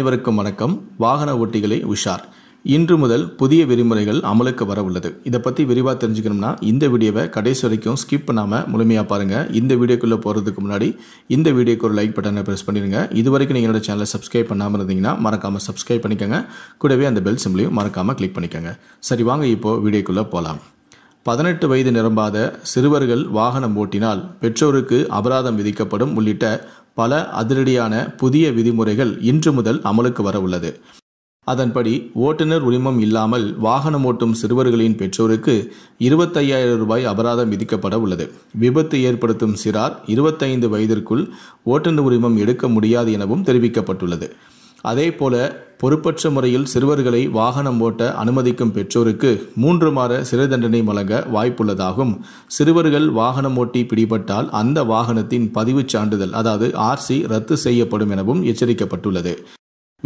அனைவருக்கும் வணக்கம் வாகன ஓட்டிகளை உஷார் இன்று முதல் புதிய விதிமுறைகள் அமலுக்கு வர உள்ளது இதை பற்றி விரிவாக தெரிஞ்சுக்கணும்னா இந்த வீடியோவை கடைசி வரைக்கும் ஸ்கிப் பண்ணாமல் முழுமையாக பாருங்கள் இந்த வீடியோக்குள்ளே போகிறதுக்கு முன்னாடி இந்த வீடியோக்கு ஒரு லைக் பட்டனை ப்ரெஸ் பண்ணிடுங்க இது வரைக்கும் நீங்கள் சேனலை சப்ஸ்கிரைப் பண்ணாமல் இருந்தீங்கன்னா மறக்காமல் சப்ஸ்கிரைப் பண்ணிக்கோங்க கூடவே அந்த பெல் சிம்லையும் மறக்காமல் கிளிக் பண்ணிக்கோங்க சரி வாங்க இப்போது வீடியோக்குள்ளே போகலாம் பதினெட்டு வயது நிரம்பாத சிறுவர்கள் வாகனம் ஓட்டினால் பெற்றோருக்கு அபராதம் விதிக்கப்படும் உள்ளிட்ட பல அதிரடியான புதிய விதிமுறைகள் இன்று முதல் அமலுக்கு வரவுள்ளது அதன்படி ஓட்டுநர் உரிமம் இல்லாமல் வாகனம் ஓட்டும் சிறுவர்களின் பெற்றோருக்கு இருபத்தையாயிரம் ரூபாய் அபராதம் விதிக்கப்பட உள்ளது விபத்து ஏற்படுத்தும் சிறார் இருபத்தைந்து வயதிற்குள் ஓட்டுநர் உரிமம் எடுக்க முடியாது எனவும் தெரிவிக்கப்பட்டுள்ளது அதே போல பொறுப்பற்ற முறையில் சிறுவர்களை வாகனம் ஓட்ட அனுமதிக்கும் பெற்றோருக்கு மூன்று மாத சிறை தண்டனை வழங்க வாய்ப்புள்ளதாகும் சிறுவர்கள் வாகனம் ஓட்டி பிடிபட்டால் அந்த வாகனத்தின் பதிவு சான்றிதழ் அதாவது ஆர்சி ரத்து செய்யப்படும் எனவும் எச்சரிக்கப்பட்டுள்ளது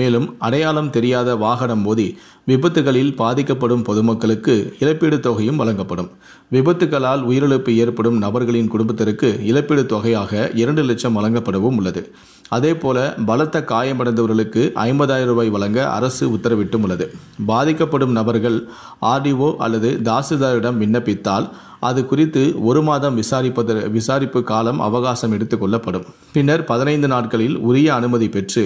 மேலும் அடையாளம் தெரியாத வாகனம் மோதி விபத்துகளில் பாதிக்கப்படும் பொதுமக்களுக்கு இழப்பீடு தொகையும் வழங்கப்படும் விபத்துகளால் உயிரிழப்பு ஏற்படும் நபர்களின் குடும்பத்திற்கு இழப்பீடு தொகையாக இரண்டு லட்சம் வழங்கப்படவும் உள்ளது அதேபோல பலத்த காயமடைந்தவர்களுக்கு ஐம்பதாயிரம் ரூபாய் வழங்க அரசு உத்தரவிட்டும் உள்ளது பாதிக்கப்படும் நபர்கள் ஆர்டிஓ அல்லது தாசில்தாரிடம் விண்ணப்பித்தால் அது குறித்து ஒரு மாதம் விசாரிப்பது விசாரிப்பு காலம் அவகாசம் எடுத்துக்கொள்ளப்படும் பின்னர் பதினைந்து நாட்களில் உரிய அனுமதி பெற்று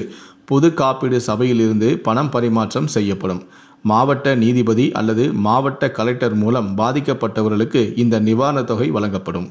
பொது காப்பீடு சபையிலிருந்து பணம் பரிமாற்றம் செய்யப்படும் மாவட்ட நீதிபதி அல்லது மாவட்ட கலெக்டர் மூலம் பாதிக்கப்பட்டவர்களுக்கு இந்த நிவாரணத் தொகை வழங்கப்படும்